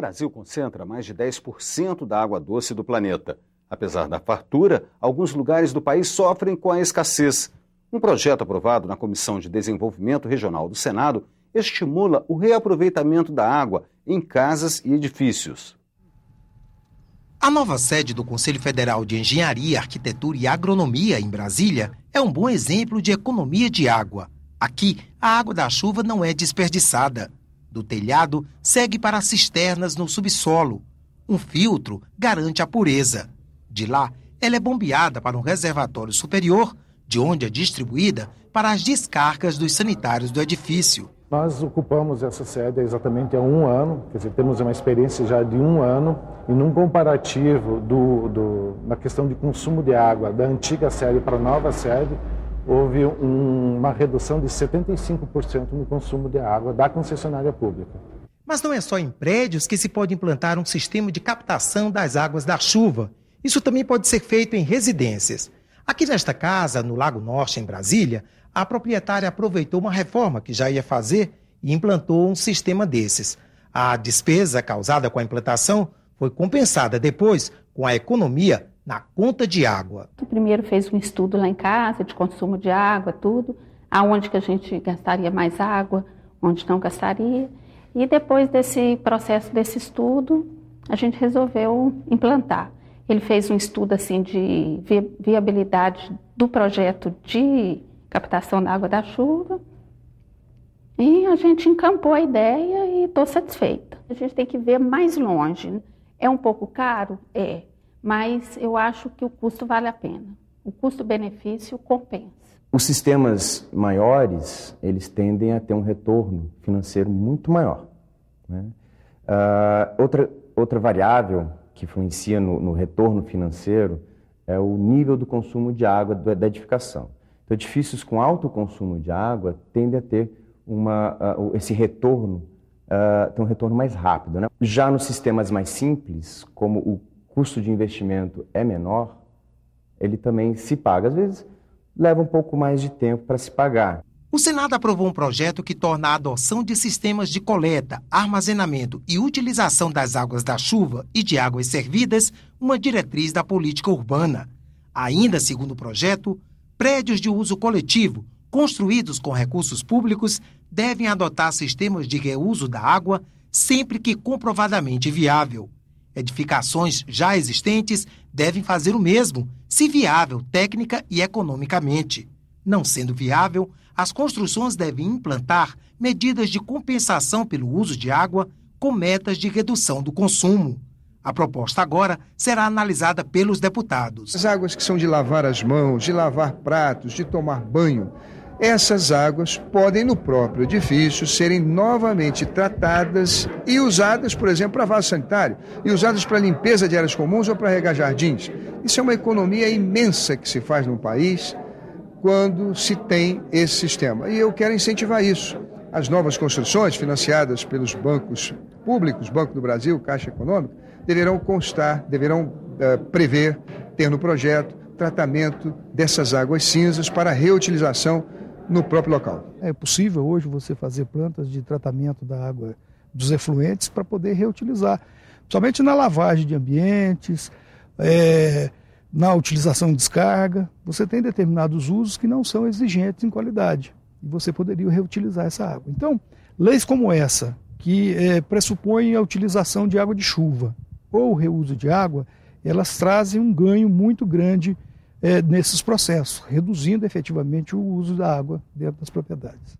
Brasil concentra mais de 10% da água doce do planeta. Apesar da fartura, alguns lugares do país sofrem com a escassez. Um projeto aprovado na Comissão de Desenvolvimento Regional do Senado estimula o reaproveitamento da água em casas e edifícios. A nova sede do Conselho Federal de Engenharia, Arquitetura e Agronomia, em Brasília, é um bom exemplo de economia de água. Aqui, a água da chuva não é desperdiçada. Do telhado segue para as cisternas no subsolo. Um filtro garante a pureza. De lá, ela é bombeada para um reservatório superior, de onde é distribuída para as descargas dos sanitários do edifício. Nós ocupamos essa sede exatamente há um ano, quer dizer, temos uma experiência já de um ano, e num comparativo do, do, na questão de consumo de água da antiga sede para a nova sede, houve um, uma redução de 75% no consumo de água da concessionária pública. Mas não é só em prédios que se pode implantar um sistema de captação das águas da chuva. Isso também pode ser feito em residências. Aqui nesta casa, no Lago Norte, em Brasília, a proprietária aproveitou uma reforma que já ia fazer e implantou um sistema desses. A despesa causada com a implantação foi compensada depois com a economia na conta de água. Primeiro fez um estudo lá em casa de consumo de água, tudo, aonde que a gente gastaria mais água, onde não gastaria. E depois desse processo desse estudo, a gente resolveu implantar. Ele fez um estudo assim de viabilidade do projeto de captação da água da chuva. E a gente encampou a ideia e estou satisfeita. A gente tem que ver mais longe. É um pouco caro? É mas eu acho que o custo vale a pena. O custo-benefício compensa. Os sistemas maiores, eles tendem a ter um retorno financeiro muito maior. Né? Uh, outra, outra variável que influencia no, no, retorno financeiro é o nível do consumo de água da edificação. Então, edifícios com alto consumo de água tendem a ter uma, uh, esse retorno, uh, ter um retorno mais rápido. Né? Já nos sistemas mais simples, como o custo de investimento é menor, ele também se paga. Às vezes leva um pouco mais de tempo para se pagar. O Senado aprovou um projeto que torna a adoção de sistemas de coleta, armazenamento e utilização das águas da chuva e de águas servidas uma diretriz da política urbana. Ainda segundo o projeto, prédios de uso coletivo, construídos com recursos públicos, devem adotar sistemas de reuso da água sempre que comprovadamente viável. Edificações já existentes devem fazer o mesmo, se viável técnica e economicamente. Não sendo viável, as construções devem implantar medidas de compensação pelo uso de água com metas de redução do consumo. A proposta agora será analisada pelos deputados. As águas que são de lavar as mãos, de lavar pratos, de tomar banho essas águas podem, no próprio edifício, serem novamente tratadas e usadas, por exemplo, para vaso sanitário, e usadas para limpeza de áreas comuns ou para regar jardins. Isso é uma economia imensa que se faz no país quando se tem esse sistema. E eu quero incentivar isso. As novas construções, financiadas pelos bancos públicos, Banco do Brasil, Caixa Econômica, deverão constar, deverão uh, prever, ter no projeto tratamento dessas águas cinzas para reutilização no próprio local. É possível hoje você fazer plantas de tratamento da água dos efluentes para poder reutilizar, principalmente na lavagem de ambientes, é, na utilização de descarga. Você tem determinados usos que não são exigentes em qualidade e você poderia reutilizar essa água. Então, leis como essa, que é, pressupõem a utilização de água de chuva ou o reuso de água, elas trazem um ganho muito grande é, nesses processos, reduzindo efetivamente o uso da água dentro das propriedades.